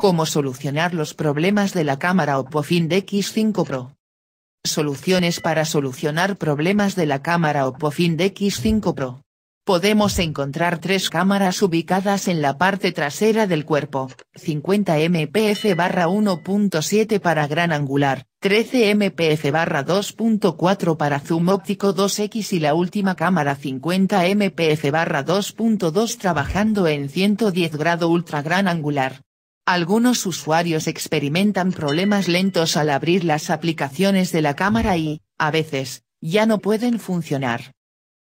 Cómo solucionar los problemas de la cámara Oppo Find X5 Pro. Soluciones para solucionar problemas de la cámara Oppo Find X5 Pro. Podemos encontrar tres cámaras ubicadas en la parte trasera del cuerpo, 50 mpf barra 1.7 para gran angular, 13 mpf 2.4 para zoom óptico 2x y la última cámara 50 mpf 2.2 trabajando en 110 grado ultra gran angular. Algunos usuarios experimentan problemas lentos al abrir las aplicaciones de la cámara y, a veces, ya no pueden funcionar.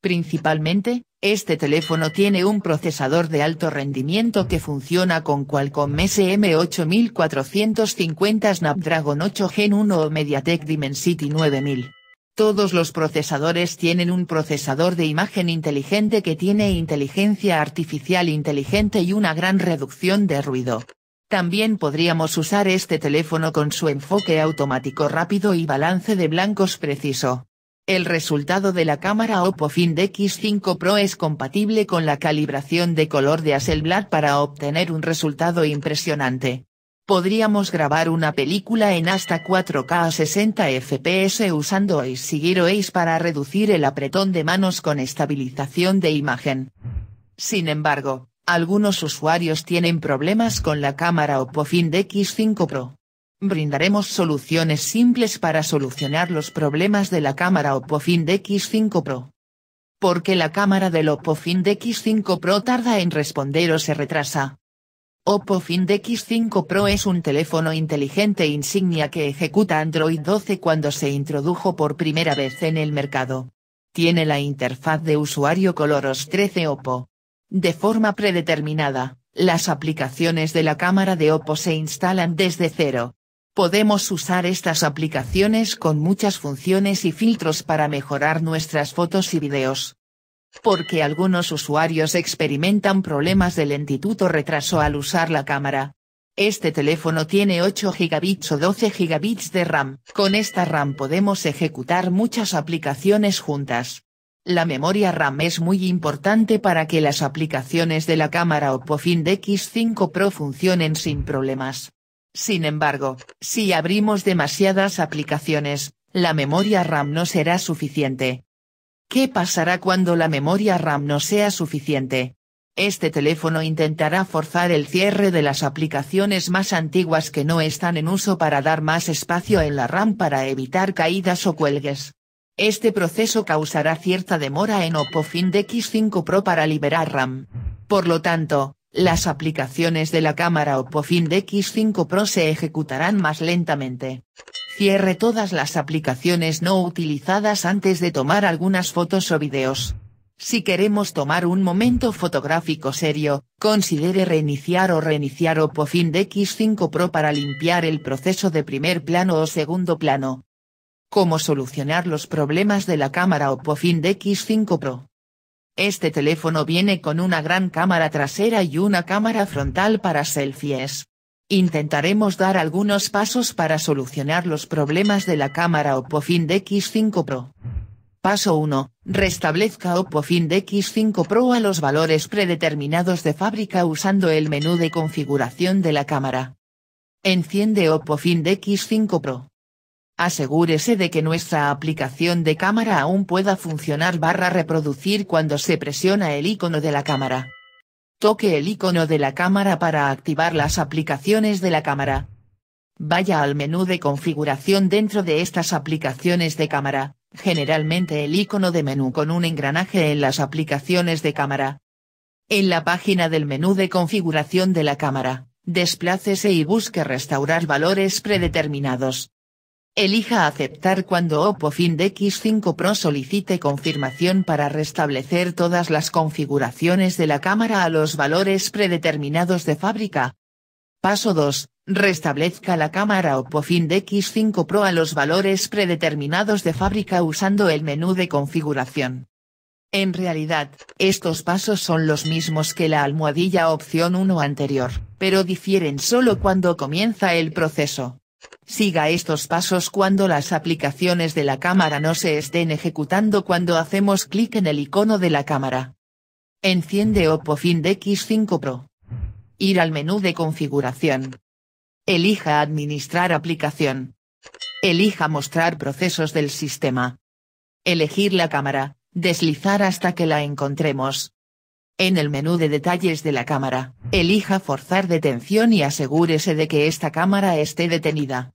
Principalmente, este teléfono tiene un procesador de alto rendimiento que funciona con Qualcomm SM8450 Snapdragon 8 Gen 1 o MediaTek Dimensity 9000. Todos los procesadores tienen un procesador de imagen inteligente que tiene inteligencia artificial inteligente y una gran reducción de ruido. También podríamos usar este teléfono con su enfoque automático rápido y balance de blancos preciso. El resultado de la cámara Oppo Find X5 Pro es compatible con la calibración de color de Hasselblad para obtener un resultado impresionante. Podríamos grabar una película en hasta 4K a 60 FPS usando Ace Ace para reducir el apretón de manos con estabilización de imagen. Sin embargo, algunos usuarios tienen problemas con la cámara Oppo Find X5 Pro. Brindaremos soluciones simples para solucionar los problemas de la cámara Oppo Find X5 Pro. Porque la cámara del Oppo Find X5 Pro tarda en responder o se retrasa. Oppo Find X5 Pro es un teléfono inteligente insignia que ejecuta Android 12 cuando se introdujo por primera vez en el mercado. Tiene la interfaz de usuario ColorOS 13 Oppo. De forma predeterminada, las aplicaciones de la cámara de Oppo se instalan desde cero. Podemos usar estas aplicaciones con muchas funciones y filtros para mejorar nuestras fotos y videos. Porque algunos usuarios experimentan problemas de lentitud o retraso al usar la cámara. Este teléfono tiene 8 GB o 12 GB de RAM. Con esta RAM podemos ejecutar muchas aplicaciones juntas. La memoria RAM es muy importante para que las aplicaciones de la cámara Oppo Find X5 Pro funcionen sin problemas. Sin embargo, si abrimos demasiadas aplicaciones, la memoria RAM no será suficiente. ¿Qué pasará cuando la memoria RAM no sea suficiente? Este teléfono intentará forzar el cierre de las aplicaciones más antiguas que no están en uso para dar más espacio en la RAM para evitar caídas o cuelgues. Este proceso causará cierta demora en Oppo Find X5 Pro para liberar RAM. Por lo tanto, las aplicaciones de la cámara Oppo Find X5 Pro se ejecutarán más lentamente. Cierre todas las aplicaciones no utilizadas antes de tomar algunas fotos o videos. Si queremos tomar un momento fotográfico serio, considere reiniciar o reiniciar Oppo Find X5 Pro para limpiar el proceso de primer plano o segundo plano cómo solucionar los problemas de la cámara Oppo Find X5 Pro. Este teléfono viene con una gran cámara trasera y una cámara frontal para selfies. Intentaremos dar algunos pasos para solucionar los problemas de la cámara Oppo Find X5 Pro. Paso 1. Restablezca Oppo Find X5 Pro a los valores predeterminados de fábrica usando el menú de configuración de la cámara. Enciende Oppo Find X5 Pro. Asegúrese de que nuestra aplicación de cámara aún pueda funcionar barra reproducir cuando se presiona el icono de la cámara. Toque el icono de la cámara para activar las aplicaciones de la cámara. Vaya al menú de configuración dentro de estas aplicaciones de cámara, generalmente el icono de menú con un engranaje en las aplicaciones de cámara. En la página del menú de configuración de la cámara, desplácese y busque restaurar valores predeterminados. Elija aceptar cuando Oppo Find X5 Pro solicite confirmación para restablecer todas las configuraciones de la cámara a los valores predeterminados de fábrica. Paso 2. Restablezca la cámara Oppo Find X5 Pro a los valores predeterminados de fábrica usando el menú de configuración. En realidad, estos pasos son los mismos que la almohadilla opción 1 anterior, pero difieren solo cuando comienza el proceso. Siga estos pasos cuando las aplicaciones de la cámara no se estén ejecutando cuando hacemos clic en el icono de la cámara. Enciende Oppo Find X5 Pro. Ir al menú de configuración. Elija Administrar aplicación. Elija Mostrar procesos del sistema. Elegir la cámara, deslizar hasta que la encontremos. En el menú de detalles de la cámara, elija forzar detención y asegúrese de que esta cámara esté detenida.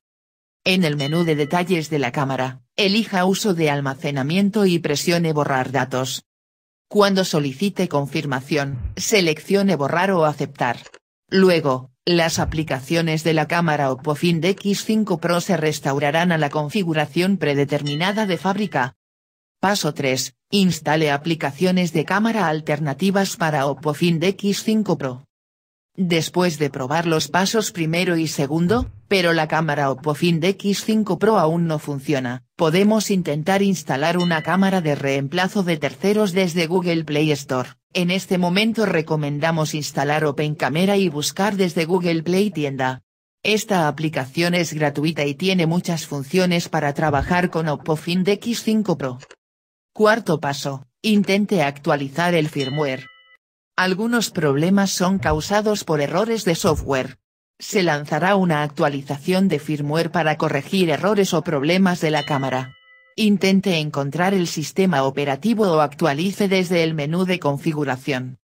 En el menú de detalles de la cámara, elija uso de almacenamiento y presione borrar datos. Cuando solicite confirmación, seleccione borrar o aceptar. Luego, las aplicaciones de la cámara Oppo Find X5 Pro se restaurarán a la configuración predeterminada de fábrica, Paso 3. Instale aplicaciones de cámara alternativas para Oppo Find X5 Pro. Después de probar los pasos primero y segundo, pero la cámara Oppo Find X5 Pro aún no funciona, podemos intentar instalar una cámara de reemplazo de terceros desde Google Play Store. En este momento recomendamos instalar Open Camera y buscar desde Google Play Tienda. Esta aplicación es gratuita y tiene muchas funciones para trabajar con Oppo Find X5 Pro. Cuarto paso, intente actualizar el firmware. Algunos problemas son causados por errores de software. Se lanzará una actualización de firmware para corregir errores o problemas de la cámara. Intente encontrar el sistema operativo o actualice desde el menú de configuración.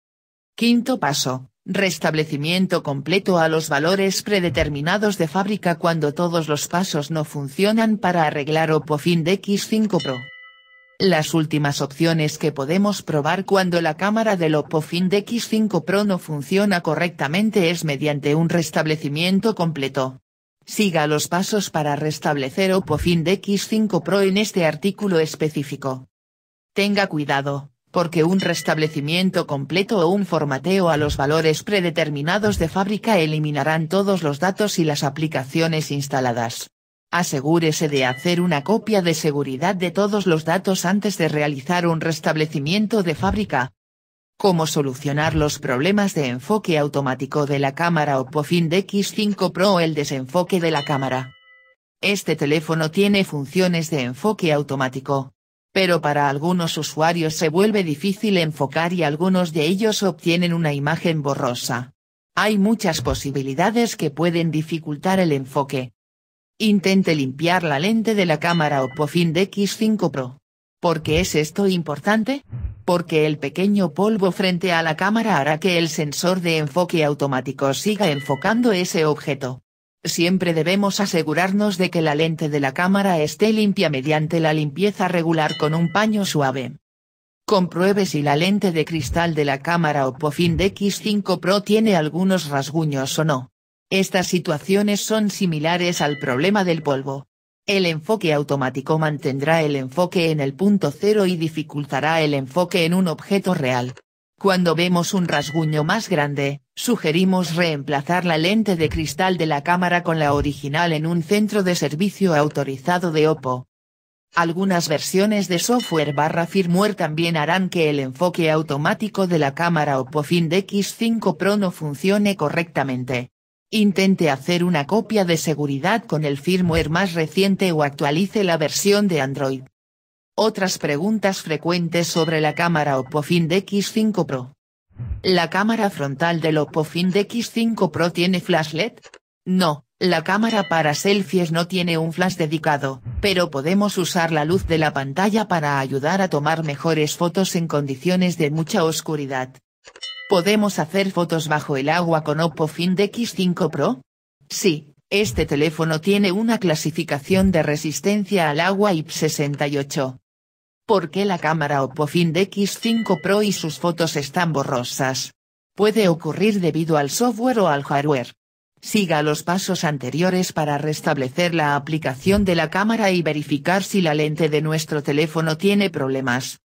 Quinto paso, restablecimiento completo a los valores predeterminados de fábrica cuando todos los pasos no funcionan para arreglar Oppo Find X5 Pro. Las últimas opciones que podemos probar cuando la cámara del Oppo Find X5 Pro no funciona correctamente es mediante un restablecimiento completo. Siga los pasos para restablecer Oppo Find X5 Pro en este artículo específico. Tenga cuidado, porque un restablecimiento completo o un formateo a los valores predeterminados de fábrica eliminarán todos los datos y las aplicaciones instaladas asegúrese de hacer una copia de seguridad de todos los datos antes de realizar un restablecimiento de fábrica. Cómo solucionar los problemas de enfoque automático de la cámara Oppo Find X5 Pro o el desenfoque de la cámara. Este teléfono tiene funciones de enfoque automático. Pero para algunos usuarios se vuelve difícil enfocar y algunos de ellos obtienen una imagen borrosa. Hay muchas posibilidades que pueden dificultar el enfoque. Intente limpiar la lente de la cámara Oppo Find X5 Pro. ¿Por qué es esto importante? Porque el pequeño polvo frente a la cámara hará que el sensor de enfoque automático siga enfocando ese objeto. Siempre debemos asegurarnos de que la lente de la cámara esté limpia mediante la limpieza regular con un paño suave. Compruebe si la lente de cristal de la cámara Oppo Find X5 Pro tiene algunos rasguños o no. Estas situaciones son similares al problema del polvo. El enfoque automático mantendrá el enfoque en el punto cero y dificultará el enfoque en un objeto real. Cuando vemos un rasguño más grande, sugerimos reemplazar la lente de cristal de la cámara con la original en un centro de servicio autorizado de OPPO. Algunas versiones de software barra firmware también harán que el enfoque automático de la cámara OPPO Find X5 Pro no funcione correctamente. Intente hacer una copia de seguridad con el firmware más reciente o actualice la versión de Android. Otras preguntas frecuentes sobre la cámara Oppo Find X5 Pro. ¿La cámara frontal del Oppo Find X5 Pro tiene flash LED? No, la cámara para selfies no tiene un flash dedicado, pero podemos usar la luz de la pantalla para ayudar a tomar mejores fotos en condiciones de mucha oscuridad. ¿Podemos hacer fotos bajo el agua con Oppo Find X5 Pro? Sí, este teléfono tiene una clasificación de resistencia al agua IP68. ¿Por qué la cámara Oppo Find X5 Pro y sus fotos están borrosas? Puede ocurrir debido al software o al hardware. Siga los pasos anteriores para restablecer la aplicación de la cámara y verificar si la lente de nuestro teléfono tiene problemas.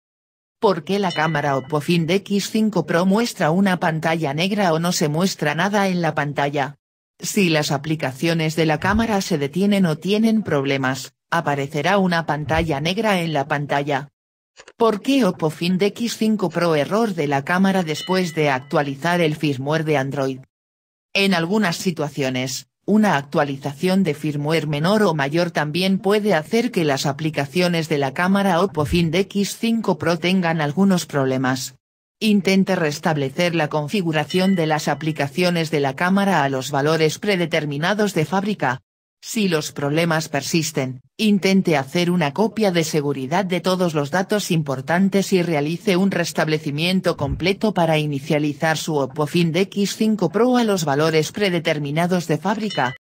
¿Por qué la cámara Oppo Find X5 Pro muestra una pantalla negra o no se muestra nada en la pantalla? Si las aplicaciones de la cámara se detienen o tienen problemas, aparecerá una pantalla negra en la pantalla. ¿Por qué Oppo Find X5 Pro error de la cámara después de actualizar el firmware de Android? En algunas situaciones, una actualización de firmware menor o mayor también puede hacer que las aplicaciones de la cámara Oppo Find X5 Pro tengan algunos problemas. Intente restablecer la configuración de las aplicaciones de la cámara a los valores predeterminados de fábrica, si los problemas persisten, intente hacer una copia de seguridad de todos los datos importantes y realice un restablecimiento completo para inicializar su Oppo Find X5 Pro a los valores predeterminados de fábrica,